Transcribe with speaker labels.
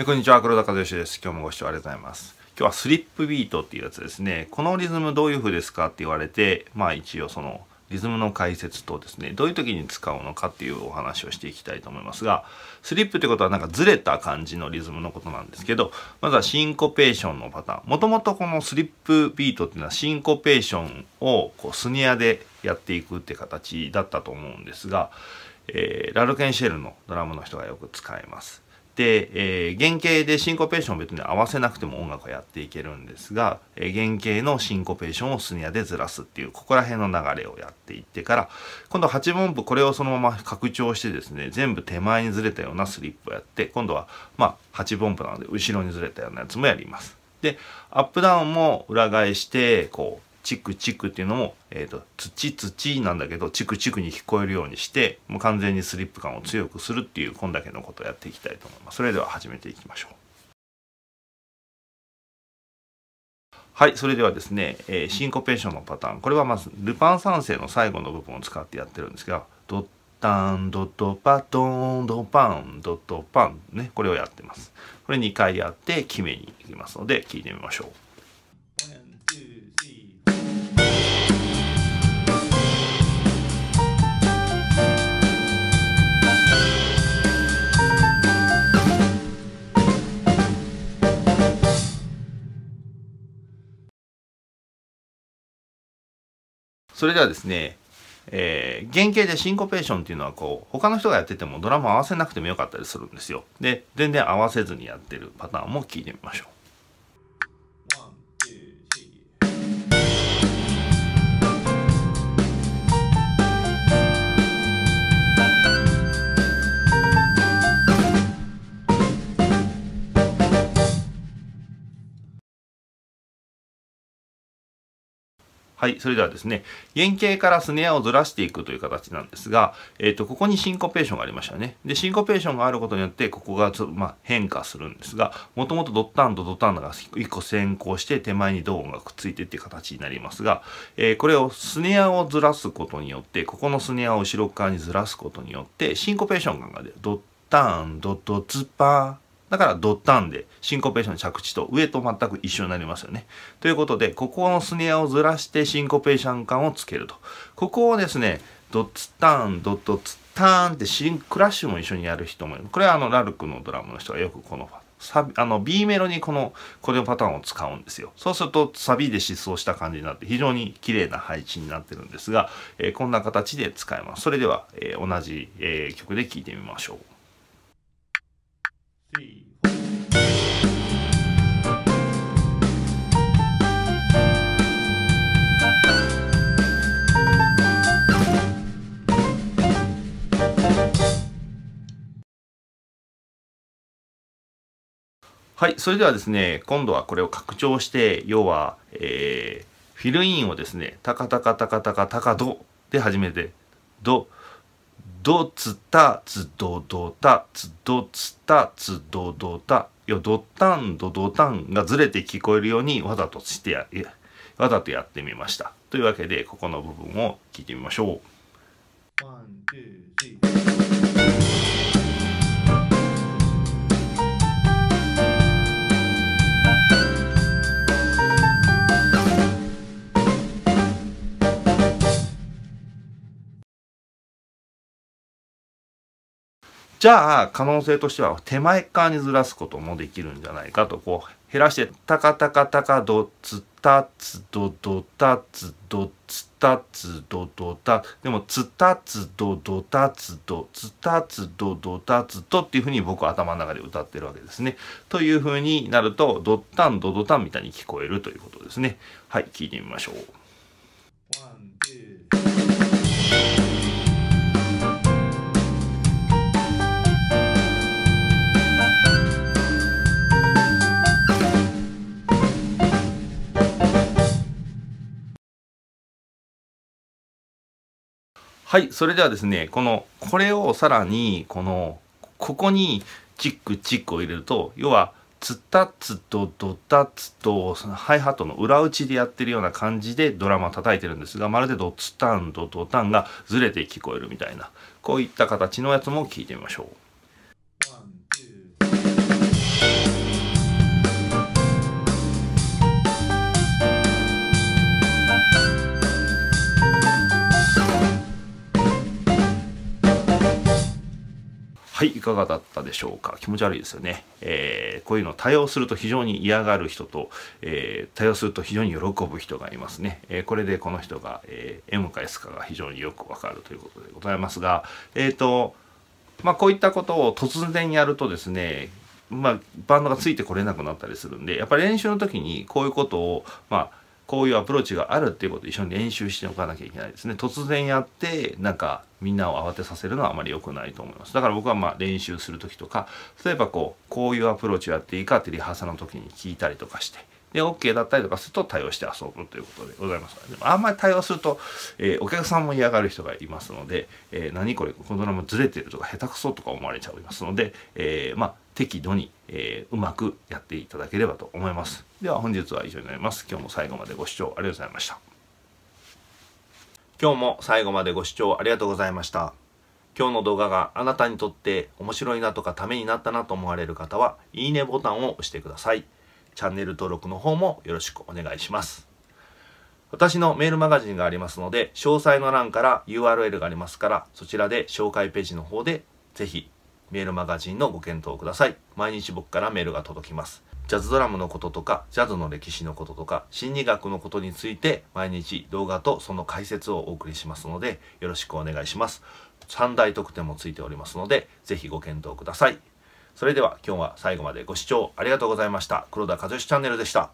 Speaker 1: えこんにちは黒田和義です今日もご視聴ありがとうございます今日はスリップビートっていうやつですねこのリズムどういう風ですかって言われてまあ一応そのリズムの解説とですねどういう時に使うのかっていうお話をしていきたいと思いますがスリップってことはなんかずれた感じのリズムのことなんですけどまずはシンコペーションのパターンもともとこのスリップビートっていうのはシンコペーションをこうスニアでやっていくって形だったと思うんですが、えー、ラルケンシェルのドラムの人がよく使いますで、えー、原型でシンコペーションを別に合わせなくても音楽はやっていけるんですが、えー、原型のシンコペーションをスニアでずらすっていうここら辺の流れをやっていってから今度8分音符これをそのまま拡張してですね全部手前にずれたようなスリップをやって今度はまあ8分音符なので後ろにずれたようなやつもやります。でアップダウンも裏返してこうチクチクっていうのも、えーと、土土なんだけどチクチクに聞こえるようにしてもう完全にスリップ感を強くするっていうこんだけのことをやっていきたいと思います。それでは始めていきましょう。はい、それではですね、えー、シンコペーションのパターン。これはまず、ルパン三世の最後の部分を使ってやってるんですが、ドッタン、ドットパトン、ドパン、ドットパンね、これをやってます。これ2回やって、決めに行きますので、聞いてみましょう。それではですね、えー、原型でシンコペーションっていうのはこう他の人がやっててもドラム合わせなくてもよかったりするんですよで全然合わせずにやってるパターンも聞いてみましょうはい、それではですね、原型からスネアをずらしていくという形なんですが、えっ、ー、と、ここにシンコペーションがありましたね。で、シンコペーションがあることによって、ここがまあ、変化するんですが、もともとドッタンとドッタンが1個先行して、手前にドーンがくっついてっていう形になりますが、えー、これをスネアをずらすことによって、ここのスネアを後ろ側にずらすことによって、シンコペーション感が出る。ドッタン、ドッドツパー、だからドッタンでシンコペーション着地と上と全く一緒になりますよね。ということで、ここのスネアをずらしてシンコペーション感をつけると。ここをですね、ドッツタン、ドッドツターンってシンクラッシュも一緒にやる人もいる。これはあのラルクのドラムの人がよくこのサビあの B メロにこのこれのパターンを使うんですよ。そうするとサビで疾走した感じになって非常に綺麗な配置になってるんですが、えー、こんな形で使えます。それでは、えー、同じ、えー、曲で聴いてみましょう。はい、それではですね、今度はこれを拡張して、要は、えー、フィルインをですね、タカタカタカタカタカドで始めて、ド、ドツタツドドタツドツタツドドタよドタンドドタンがずれて聞こえるようにわざとしてやわざとやってみましたというわけでここの部分を聞いてみましょう。One, two, じゃあ可能性としては手前側にずらすこともできるんじゃないかとこう減らしてタカタカタカドツタツドドタツドツタツドドタでもツタツドドタツドツタツドドタツドっていうふうに僕は頭の中で歌ってるわけですね。というふうになるとドッタンドドタンみたいに聞こえるということですね。はい聞いてみましょう。はいそれではですねこのこれをさらにこのここにチックチックを入れると要はツッタッツとドタッツとハイハットの裏打ちでやってるような感じでドラマを叩いてるんですがまるでドツタンドドタンがずれて聞こえるみたいなこういった形のやつも聞いてみましょう。はい、いかがだったでしょうか。気持ち悪いですよね。えー、こういうの対応すると非常に嫌がる人と、えー、対応すると非常に喜ぶ人がいますね。えー、これでこの人が、え M か S かが非常によくわかるということでございますが、えっ、と、まあ、こういったことを突然やるとですね、まあ、バンドがついてこれなくなったりするんで、やっぱり練習の時にこういうことを、まあ、こういうアプローチがあるっていうことを一緒に練習しておかなきゃいけないですね突然やってなんかみんなを慌てさせるのはあまり良くないと思いますだから僕はまあ練習する時とか例えばこうこういうアプローチをやっていいかってリハーサルの時に聞いたりとかしてで OK だったりとかすると対応して遊ぶということでございますでもあんまり対応すると、えー、お客さんも嫌がる人がいますので、えー、何これこのドラマずれてるとか下手くそとか思われちゃいますので、えー、まあ適度に、えー、うまくやっていただければと思いますでは本日は以上になります今日も最後までご視聴ありがとうございました今日も最後までご視聴ありがとうございました今日の動画があなたにとって面白いなとかためになったなと思われる方は、いいねボタンを押してください。チャンネル登録の方もよろしくお願いします。私のメールマガジンがありますので、詳細の欄から URL がありますから、そちらで紹介ページの方で、ぜひメールマガジンのご検討ください。毎日僕からメールが届きます。ジャズドラムのこととか、ジャズの歴史のこととか、心理学のことについて、毎日動画とその解説をお送りしますので、よろしくお願いします。3大特典もついておりますので、ぜひご検討ください。それでは今日は最後までご視聴ありがとうございました。黒田和義チャンネルでした。